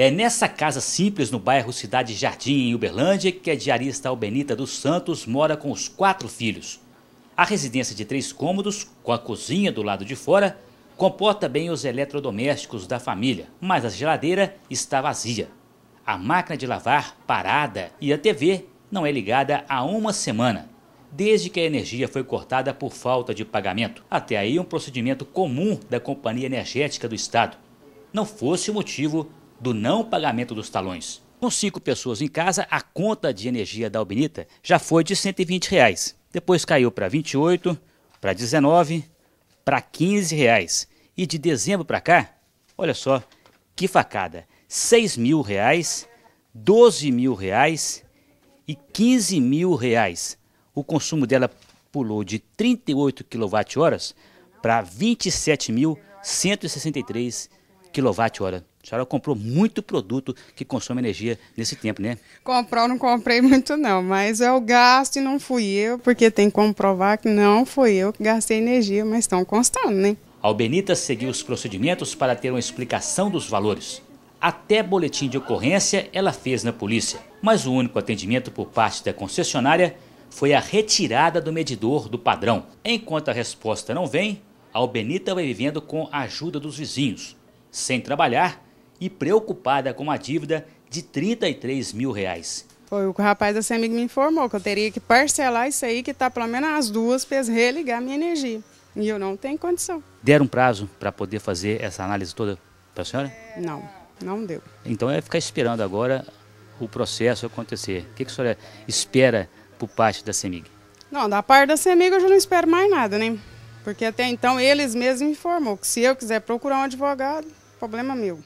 É nessa casa simples no bairro Cidade Jardim, em Uberlândia, que a diarista Albenita dos Santos mora com os quatro filhos. A residência de três cômodos, com a cozinha do lado de fora, comporta bem os eletrodomésticos da família, mas a geladeira está vazia. A máquina de lavar parada e a TV não é ligada há uma semana, desde que a energia foi cortada por falta de pagamento. Até aí, um procedimento comum da Companhia Energética do Estado. Não fosse o motivo do não pagamento dos talões. Com cinco pessoas em casa, a conta de energia da Albinita já foi de 120 reais. Depois caiu para 28, para 19, para 15 reais. E de dezembro para cá, olha só, que facada. 6 mil reais, 12 mil reais e 15 mil reais. O consumo dela pulou de 38 kWh para 27.163 kWh. A senhora comprou muito produto que consome energia nesse tempo, né? Comprou, não comprei muito não, mas eu gasto e não fui eu, porque tem que comprovar que não fui eu que gastei energia, mas estão constando, né? A Albenita seguiu os procedimentos para ter uma explicação dos valores. Até boletim de ocorrência ela fez na polícia, mas o único atendimento por parte da concessionária foi a retirada do medidor do padrão. Enquanto a resposta não vem, a Albenita vai vivendo com a ajuda dos vizinhos. Sem trabalhar, e preocupada com uma dívida de 33 mil reais. Foi o que o rapaz da CEMIG me informou, que eu teria que parcelar isso aí, que está pelo menos as duas, para religar minha energia. E eu não tenho condição. Deram prazo para poder fazer essa análise toda para a senhora? Não, não deu. Então é ficar esperando agora o processo acontecer. O que, que a senhora espera por parte da CEMIG? Não, da parte da CEMIG eu já não espero mais nada, né? Porque até então eles mesmos me informou que se eu quiser procurar um advogado, problema meu.